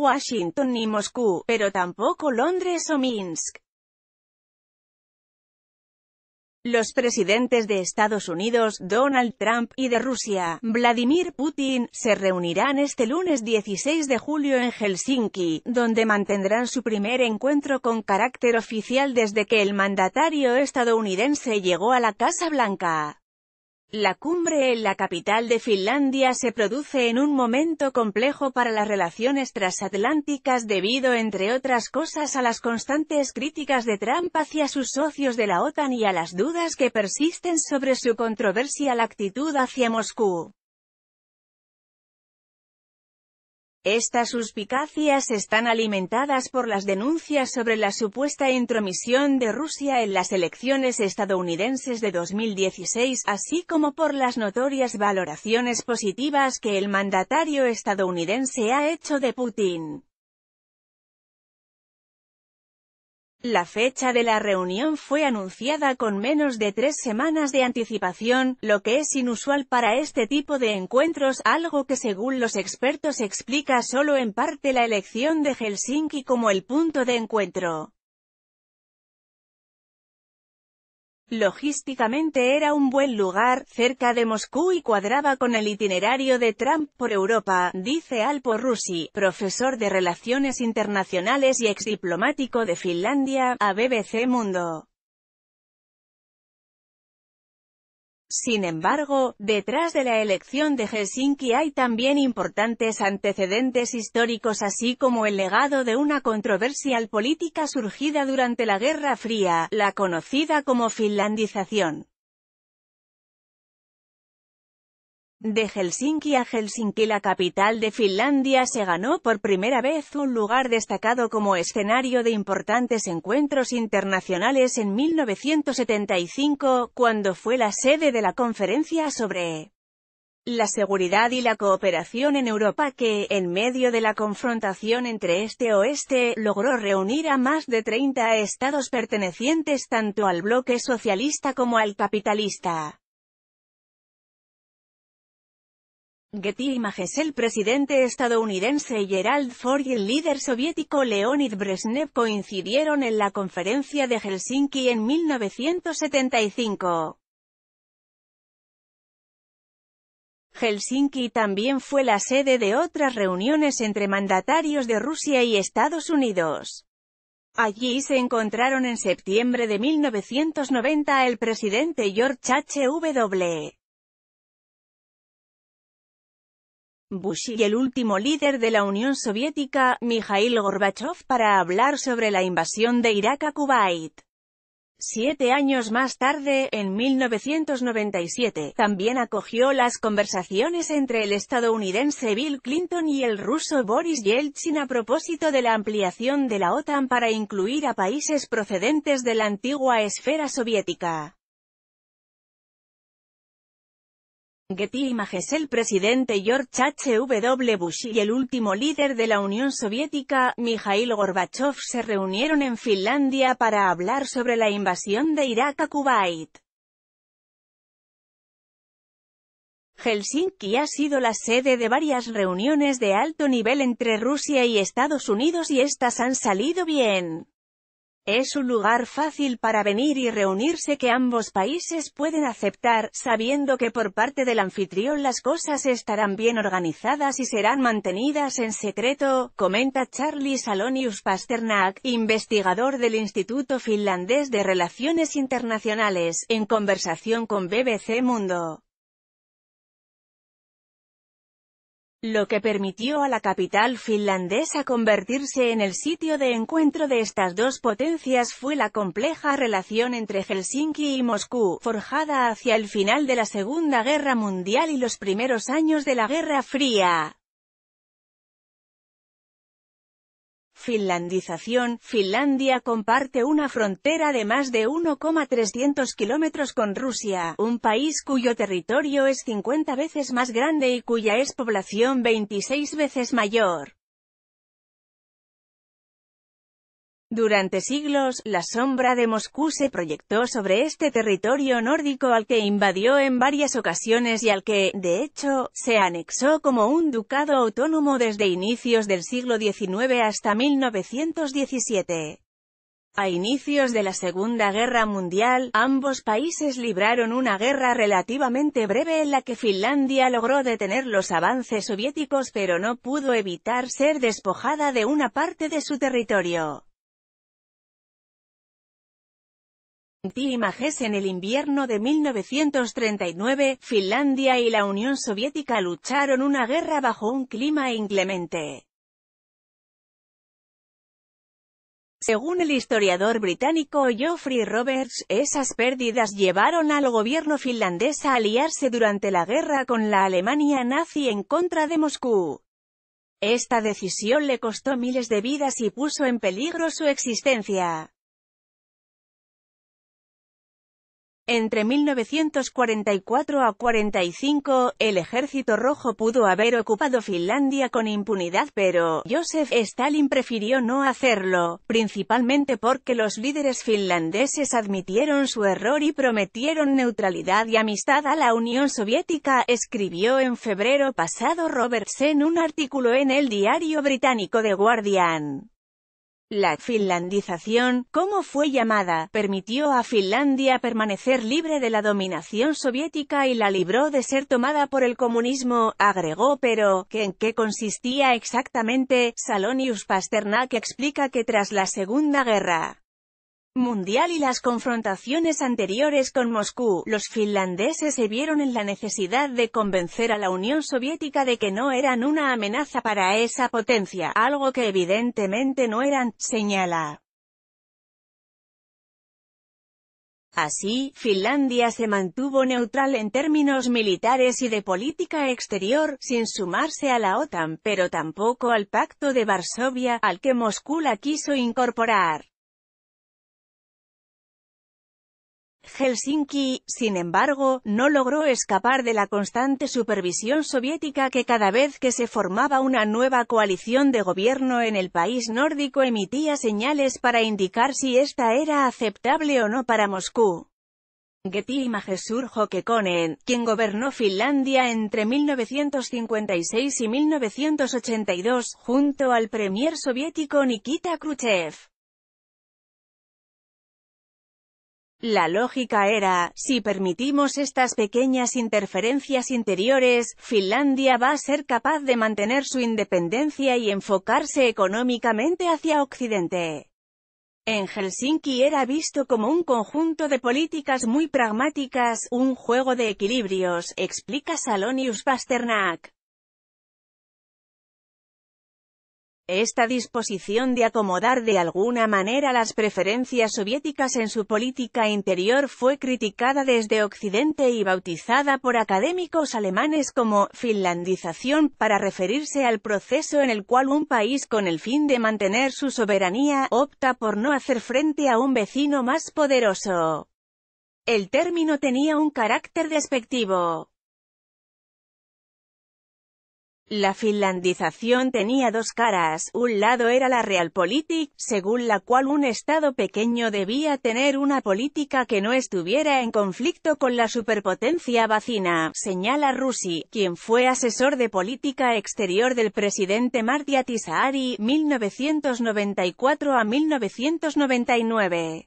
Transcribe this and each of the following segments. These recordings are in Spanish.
Washington ni Moscú, pero tampoco Londres o Minsk. Los presidentes de Estados Unidos, Donald Trump, y de Rusia, Vladimir Putin, se reunirán este lunes 16 de julio en Helsinki, donde mantendrán su primer encuentro con carácter oficial desde que el mandatario estadounidense llegó a la Casa Blanca. La cumbre en la capital de Finlandia se produce en un momento complejo para las relaciones transatlánticas debido entre otras cosas a las constantes críticas de Trump hacia sus socios de la OTAN y a las dudas que persisten sobre su controversial actitud hacia Moscú. Estas suspicacias están alimentadas por las denuncias sobre la supuesta intromisión de Rusia en las elecciones estadounidenses de 2016, así como por las notorias valoraciones positivas que el mandatario estadounidense ha hecho de Putin. La fecha de la reunión fue anunciada con menos de tres semanas de anticipación, lo que es inusual para este tipo de encuentros, algo que según los expertos explica solo en parte la elección de Helsinki como el punto de encuentro. Logísticamente era un buen lugar, cerca de Moscú y cuadraba con el itinerario de Trump por Europa, dice Alpo Rusi, profesor de Relaciones Internacionales y exdiplomático de Finlandia, a BBC Mundo. Sin embargo, detrás de la elección de Helsinki hay también importantes antecedentes históricos así como el legado de una controversial política surgida durante la Guerra Fría, la conocida como finlandización. De Helsinki a Helsinki la capital de Finlandia se ganó por primera vez un lugar destacado como escenario de importantes encuentros internacionales en 1975, cuando fue la sede de la conferencia sobre la seguridad y la cooperación en Europa que, en medio de la confrontación entre este-oeste, logró reunir a más de 30 estados pertenecientes tanto al bloque socialista como al capitalista. Getty Images El presidente estadounidense Gerald Ford y el líder soviético Leonid Brezhnev coincidieron en la conferencia de Helsinki en 1975. Helsinki también fue la sede de otras reuniones entre mandatarios de Rusia y Estados Unidos. Allí se encontraron en septiembre de 1990 el presidente George H.W. Bush y el último líder de la Unión Soviética, Mikhail Gorbachev, para hablar sobre la invasión de Irak a Kuwait. Siete años más tarde, en 1997, también acogió las conversaciones entre el estadounidense Bill Clinton y el ruso Boris Yeltsin a propósito de la ampliación de la OTAN para incluir a países procedentes de la antigua esfera soviética. Getty Images El presidente George H.W. Bush y el último líder de la Unión Soviética, Mikhail Gorbachev se reunieron en Finlandia para hablar sobre la invasión de Irak a Kuwait. Helsinki ha sido la sede de varias reuniones de alto nivel entre Rusia y Estados Unidos y estas han salido bien. Es un lugar fácil para venir y reunirse que ambos países pueden aceptar, sabiendo que por parte del anfitrión las cosas estarán bien organizadas y serán mantenidas en secreto, comenta Charlie Salonius Pasternak, investigador del Instituto Finlandés de Relaciones Internacionales, en conversación con BBC Mundo. lo que permitió a la capital finlandesa convertirse en el sitio de encuentro de estas dos potencias fue la compleja relación entre Helsinki y Moscú, forjada hacia el final de la Segunda Guerra Mundial y los primeros años de la Guerra Fría. Finlandización, Finlandia comparte una frontera de más de 1,300 kilómetros con Rusia, un país cuyo territorio es 50 veces más grande y cuya es población 26 veces mayor. Durante siglos, la sombra de Moscú se proyectó sobre este territorio nórdico al que invadió en varias ocasiones y al que, de hecho, se anexó como un ducado autónomo desde inicios del siglo XIX hasta 1917. A inicios de la Segunda Guerra Mundial, ambos países libraron una guerra relativamente breve en la que Finlandia logró detener los avances soviéticos pero no pudo evitar ser despojada de una parte de su territorio. en el invierno de 1939, Finlandia y la Unión Soviética lucharon una guerra bajo un clima inclemente. Según el historiador británico Geoffrey Roberts, esas pérdidas llevaron al gobierno finlandés a aliarse durante la guerra con la Alemania nazi en contra de Moscú. Esta decisión le costó miles de vidas y puso en peligro su existencia. Entre 1944 a 45, el ejército rojo pudo haber ocupado Finlandia con impunidad pero, Joseph Stalin prefirió no hacerlo, principalmente porque los líderes finlandeses admitieron su error y prometieron neutralidad y amistad a la Unión Soviética, escribió en febrero pasado en un artículo en el diario británico The Guardian. La finlandización, como fue llamada, permitió a Finlandia permanecer libre de la dominación soviética y la libró de ser tomada por el comunismo, agregó pero, que en qué consistía exactamente, Salonius Pasternak explica que tras la Segunda Guerra mundial y las confrontaciones anteriores con Moscú, los finlandeses se vieron en la necesidad de convencer a la Unión Soviética de que no eran una amenaza para esa potencia, algo que evidentemente no eran, señala. Así, Finlandia se mantuvo neutral en términos militares y de política exterior, sin sumarse a la OTAN, pero tampoco al Pacto de Varsovia, al que Moscú la quiso incorporar. Helsinki, sin embargo, no logró escapar de la constante supervisión soviética que cada vez que se formaba una nueva coalición de gobierno en el país nórdico emitía señales para indicar si esta era aceptable o no para Moscú. Getty Majesur Hokekonen, quien gobernó Finlandia entre 1956 y 1982, junto al premier soviético Nikita Khrushchev. La lógica era, si permitimos estas pequeñas interferencias interiores, Finlandia va a ser capaz de mantener su independencia y enfocarse económicamente hacia Occidente. En Helsinki era visto como un conjunto de políticas muy pragmáticas, un juego de equilibrios, explica Salonius Pasternak. Esta disposición de acomodar de alguna manera las preferencias soviéticas en su política interior fue criticada desde Occidente y bautizada por académicos alemanes como «finlandización» para referirse al proceso en el cual un país con el fin de mantener su soberanía opta por no hacer frente a un vecino más poderoso. El término tenía un carácter despectivo. La finlandización tenía dos caras, un lado era la realpolitik, según la cual un Estado pequeño debía tener una política que no estuviera en conflicto con la superpotencia vacina, señala Rusi, quien fue asesor de política exterior del presidente Martti Ahtisaari, 1994 a 1999.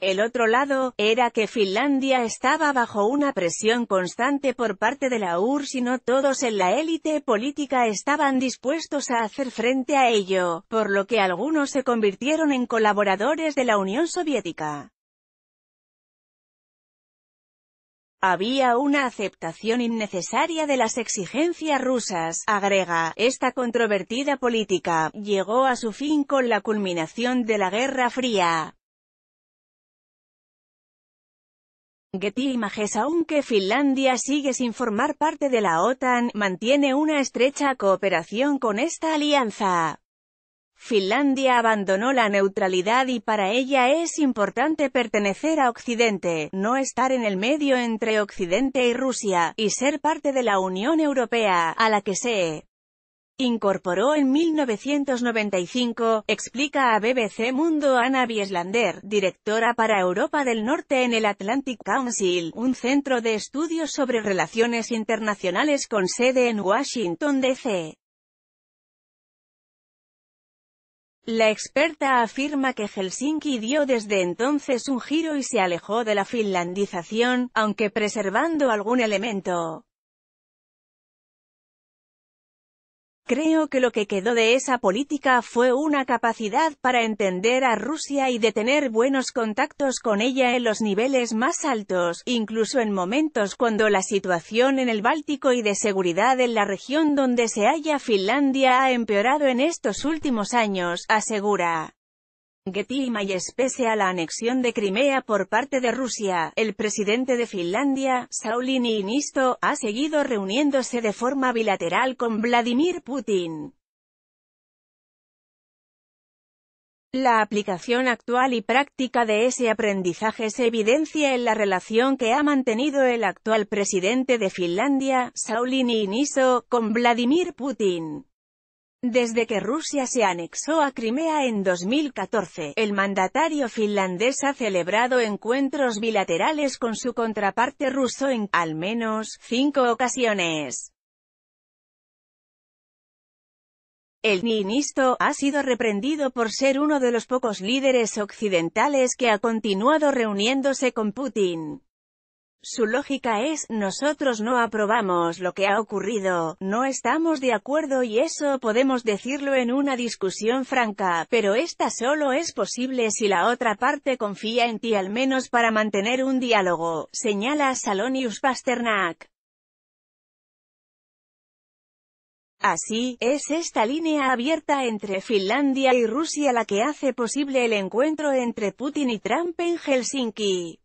El otro lado, era que Finlandia estaba bajo una presión constante por parte de la URSS y no todos en la élite política estaban dispuestos a hacer frente a ello, por lo que algunos se convirtieron en colaboradores de la Unión Soviética. Había una aceptación innecesaria de las exigencias rusas, agrega, esta controvertida política, llegó a su fin con la culminación de la Guerra Fría, Getty Images Aunque Finlandia sigue sin formar parte de la OTAN, mantiene una estrecha cooperación con esta alianza. Finlandia abandonó la neutralidad y para ella es importante pertenecer a Occidente, no estar en el medio entre Occidente y Rusia, y ser parte de la Unión Europea, a la que se incorporó en 1995, explica a BBC Mundo Ana Bieslander, directora para Europa del Norte en el Atlantic Council, un centro de estudios sobre relaciones internacionales con sede en Washington, D.C. La experta afirma que Helsinki dio desde entonces un giro y se alejó de la finlandización, aunque preservando algún elemento. Creo que lo que quedó de esa política fue una capacidad para entender a Rusia y de tener buenos contactos con ella en los niveles más altos, incluso en momentos cuando la situación en el Báltico y de seguridad en la región donde se halla Finlandia ha empeorado en estos últimos años, asegura. Getty y pese a la anexión de Crimea por parte de Rusia, el presidente de Finlandia, Sauli Niinisto, ha seguido reuniéndose de forma bilateral con Vladimir Putin. La aplicación actual y práctica de ese aprendizaje se evidencia en la relación que ha mantenido el actual presidente de Finlandia, Sauli Niinisto, con Vladimir Putin. Desde que Rusia se anexó a Crimea en 2014, el mandatario finlandés ha celebrado encuentros bilaterales con su contraparte ruso en, al menos, cinco ocasiones. El niinisto ha sido reprendido por ser uno de los pocos líderes occidentales que ha continuado reuniéndose con Putin. Su lógica es, nosotros no aprobamos lo que ha ocurrido, no estamos de acuerdo y eso podemos decirlo en una discusión franca, pero esta solo es posible si la otra parte confía en ti al menos para mantener un diálogo, señala Salonius Pasternak. Así, es esta línea abierta entre Finlandia y Rusia la que hace posible el encuentro entre Putin y Trump en Helsinki.